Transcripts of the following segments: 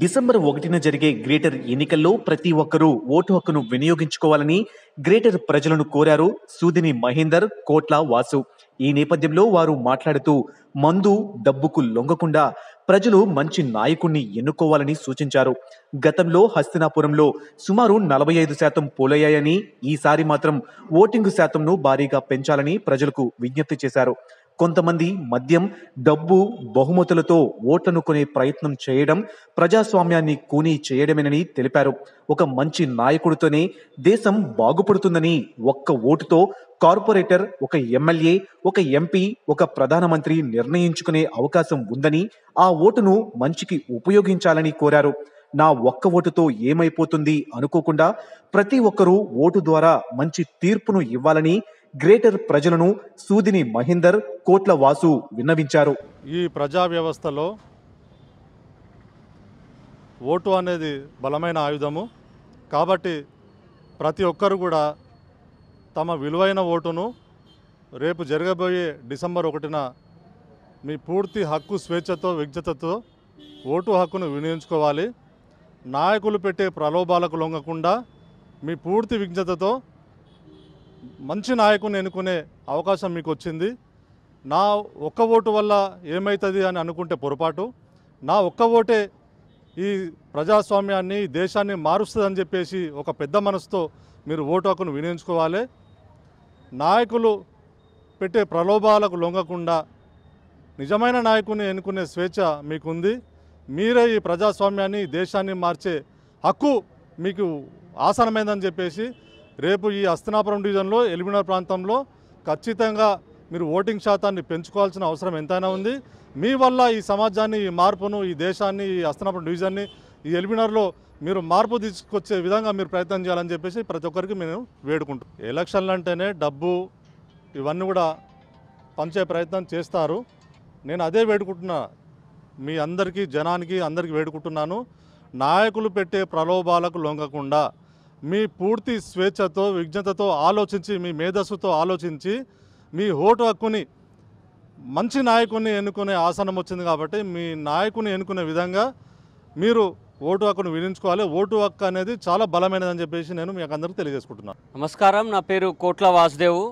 December ఒకటిన జరిగే greater ఎన్నికల్లో ప్రతి ఒక్కరూ ఓటు హక్కును వినియోగించుకోవాలని గ్రేటర్ ప్రజలను కోరారు సూదిని మహేందర్ కోట్ల వాసు ఈ నేపథ్యంలో వారు మాట్లాడుతూ మందు డబ్బుకు లొంగకుండా ప్రజలు మంచి నాయకుణ్ణి ఎన్నుకోవాలని సూచించారు గతంలో హస్తినాపురంలో సుమారు నలభై ఐదు శాతం పోలయ్యాయని ఈసారి మాత్రం ఓటింగ్ శాతంను భారీగా పెంచాలని ప్రజలకు విజ్ఞప్తి చేశారు కొంతమంది మద్యం డబ్బు బహుమతులతో ఓట్లను కొనే ప్రయత్నం చేయడం ప్రజాస్వామ్యాన్ని కూనీ చేయడమేనని తెలిపారు ఒక మంచి నాయకుడితోనే దేశం బాగుపడుతుందని ఒక్క ఓటుతో కార్పొరేటర్ ఒక ఎమ్మెల్యే ఒక ఎంపీ ఒక ప్రధానమంత్రి నిర్ణయించుకునే అవకాశం ఉందని ఆ ఓటును మంచికి ఉపయోగించాలని కోరారు నా ఒక్క ఓటుతో ఏమైపోతుంది అనుకోకుండా ప్రతి ఒక్కరూ ఓటు ద్వారా మంచి తీర్పును ఇవ్వాలని గ్రేటర్ ప్రజలను సూదిని మహిందర్ కోట్ల వాసు విన్నవించారు ఈ ప్రజా వ్యవస్థలో ఓటు అనేది బలమైన ఆయుధము కాబట్టి ప్రతి ఒక్కరు కూడా తమ విలువైన ఓటును రేపు జరగబోయే డిసెంబర్ ఒకటిన మీ పూర్తి హక్కు స్వేచ్ఛతో విజ్ఞతతో ఓటు హక్కును వినియోగించుకోవాలి నాయకులు పెట్టే ప్రలోభాలకు లొంగకుండా మీ పూర్తి విజ్ఞతతో మంచి నాయకుని ఎన్నుకునే అవకాశం మీకు వచ్చింది నా ఒక్క ఓటు వల్ల ఏమవుతుంది అని అనుకుంటే పొరపాటు నా ఒక్క ఓటే ఈ ప్రజాస్వామ్యాన్ని దేశాన్ని మారుస్తుందని చెప్పేసి ఒక పెద్ద మనసుతో మీరు ఓటు హక్కును వినియోగించుకోవాలి నాయకులు పెట్టే ప్రలోభాలకు లొంగకుండా నిజమైన నాయకుని ఎన్నుకునే స్వేచ్ఛ మీకుంది మీరే ఈ ప్రజాస్వామ్యాన్ని దేశాన్ని మార్చే హక్కు మీకు ఆసనమైందని చెప్పేసి రేపు ఈ అస్తనాపురం డివిజన్లో ఎలిమినార్ ప్రాంతంలో ఖచ్చితంగా మీరు ఓటింగ్ శాతాన్ని పెంచుకోవాల్సిన అవసరం ఎంతైనా ఉంది మీ వల్ల ఈ సమాజాన్ని ఈ మార్పును ఈ దేశాన్ని ఈ అస్తనాపురం డివిజన్ని ఈ ఎలిమినార్లో మీరు మార్పు తీసుకొచ్చే విధంగా మీరు ప్రయత్నం చేయాలని చెప్పేసి ప్రతి ఒక్కరికి మేము వేడుకుంటాం ఎలక్షన్లు అంటేనే డబ్బు ఇవన్నీ కూడా పంచే ప్రయత్నం చేస్తారు నేను అదే వేడుకుంటున్నా మీ అందరికీ జనానికి అందరికీ వేడుకుంటున్నాను నాయకులు పెట్టే ప్రలోభాలకు లొంగకుండా మీ పూర్తి స్వేచ్ఛతో విజ్ఞతతో ఆలోచించి మీ మేధస్సుతో ఆలోచించి మీ ఓటు హక్కుని మంచి నాయకుని ఎన్నుకునే ఆసనం వచ్చింది కాబట్టి మీ నాయకుని ఎన్నుకునే విధంగా మీరు ఓటు హక్కును వినించుకోవాలి ఓటు హక్కు అనేది చాలా బలమైనదని చెప్పేసి నేను మీకు అందరికీ తెలియజేసుకుంటున్నాను నమస్కారం నా పేరు కోట్ల వాసుదేవు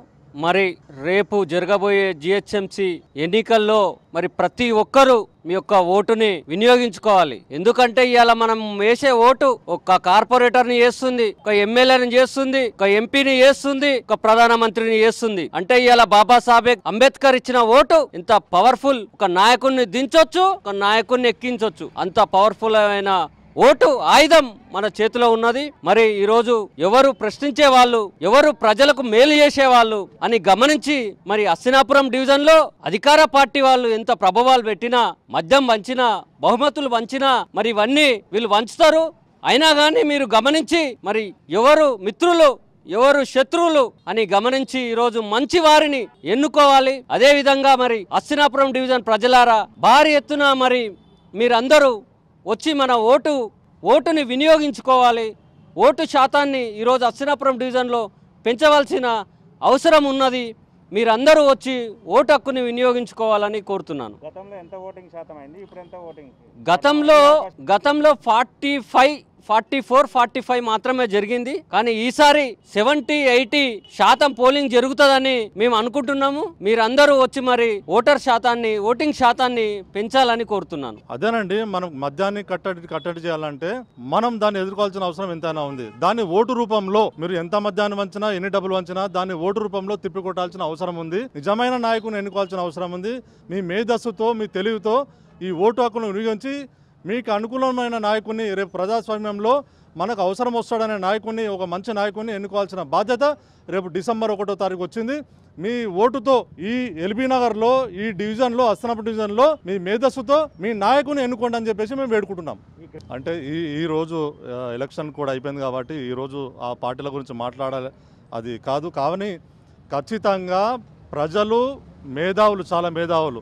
మరి రేపు జరగబోయే జిహెచ్ఎంసి ఎన్నికల్లో మరి ప్రతి ఒక్కరూ మీ యొక్క ఓటుని వినియోగించుకోవాలి ఎందుకంటే ఇవాళ మనం వేసే ఓటు ఒక కార్పొరేటర్ని చేస్తుంది ఒక ఎమ్మెల్యేని చేస్తుంది ఒక ఎంపీని చేస్తుంది ఒక ప్రధానమంత్రిని చేస్తుంది అంటే ఇవాళ బాబాసాహెబ్ అంబేద్కర్ ఇచ్చిన ఓటు ఇంత పవర్ఫుల్ ఒక నాయకుడిని దించొచ్చు ఒక నాయకుడిని ఎక్కించవచ్చు అంత పవర్ఫుల్ అయిన ఓటు ఆయుధం మన చేతిలో ఉన్నది మరి ఈరోజు ఎవరు ప్రశ్నించే వాళ్ళు ఎవరు ప్రజలకు మేలు చేసే వాళ్ళు అని గమనించి మరి అస్సినాపురం డివిజన్లో అధికార పార్టీ వాళ్ళు ఎంత ప్రభావాలు పెట్టినా మద్యం వంచినా బహుమతులు వంచినా మరి ఇవన్నీ వీళ్ళు వంచుతారు అయినా కానీ మీరు గమనించి మరి ఎవరు మిత్రులు ఎవరు శత్రువులు అని గమనించి ఈరోజు మంచి వారిని ఎన్నుకోవాలి అదేవిధంగా మరి అస్సినాపురం డివిజన్ ప్రజలారా భారీ ఎత్తున మరి మీరందరూ వచ్చి మన ఓటు ఓటుని వినియోగించుకోవాలి ఓటు శాతాన్ని ఈరోజు అచ్చినాపురం డివిజన్లో పెంచవలసిన అవసరం ఉన్నది మీరందరూ వచ్చి ఓటు హక్కుని వినియోగించుకోవాలని కోరుతున్నాను గతంలో గతంలో forty five forty four forty five మాత్రమే జరిగింది కానీ ఈసారి సెవెంటీ ఎయిటీ శాతం పోలింగ్ జరుగుతుందని మేము అనుకుంటున్నాము మీరందరూ వచ్చి మరి ఓటర్ శాతాన్ని ఓటింగ్ శాతాన్ని పెంచాలని కోరుతున్నాను అదేనండి మనం మద్యాన్ని కట్టడి కట్టడి చేయాలంటే మనం దాన్ని ఎదుర్కోవాల్సిన అవసరం ఎంతైనా ఉంది దాన్ని ఓటు రూపంలో మీరు ఎంత మద్యాన్ని వంచినా ఎన్ని డబ్బులు వంచినా దాన్ని ఓటు రూపంలో తిప్పికొట్టాల్సిన అవసరం ఉంది నిజమైన నాయకుని ఎన్నుకోవాల్సిన అవసరం ఉంది మీ మేధస్సుతో మీ తెలివితో ఈ ఓటు హక్కును వినియోగించి మీకు అనుకూలమైన నాయకుడిని రేపు ప్రజాస్వామ్యంలో మనకు అవసరం వస్తాడనే నాయకుడిని ఒక మంచి నాయకుడిని ఎన్నుకోవాల్సిన బాధ్యత రేపు డిసెంబర్ ఒకటో తారీఖు వచ్చింది మీ ఓటుతో ఈ ఎల్బీ నగర్లో ఈ డివిజన్లో అస్తనాపూర్ డివిజన్లో మీ మేధస్సుతో మీ నాయకుని ఎన్నుకోండి అని చెప్పేసి మేము వేడుకుంటున్నాం అంటే ఈ ఈరోజు ఎలక్షన్ కూడా అయిపోయింది కాబట్టి ఈరోజు ఆ పార్టీల గురించి మాట్లాడాలి అది కాదు కావని ఖచ్చితంగా ప్రజలు మేధావులు చాలా మేధావులు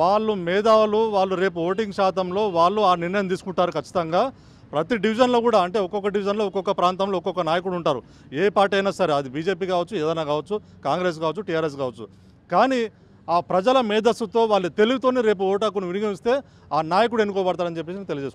వాళ్ళు మేధావులు వాళ్ళు రేపు ఓటింగ్ శాతంలో వాళ్ళు ఆ నిర్ణయం తీసుకుంటారు ఖచ్చితంగా ప్రతి డివిజన్లో కూడా అంటే ఒక్కొక్క డివిజన్లో ఒక్కొక్క ప్రాంతంలో ఒక్కొక్క నాయకుడు ఉంటారు ఏ పార్టీ అయినా సరే అది బీజేపీ కావచ్చు ఏదైనా కావచ్చు కాంగ్రెస్ కావచ్చు టీఆర్ఎస్ కావచ్చు కానీ ఆ ప్రజల మేధస్సుతో వాళ్ళు తెలివితోనే రేపు ఓటాకును వినియోగిస్తే ఆ నాయకుడు ఎన్నుకోబడతారని చెప్పేసి తెలియజేసుకుంటారు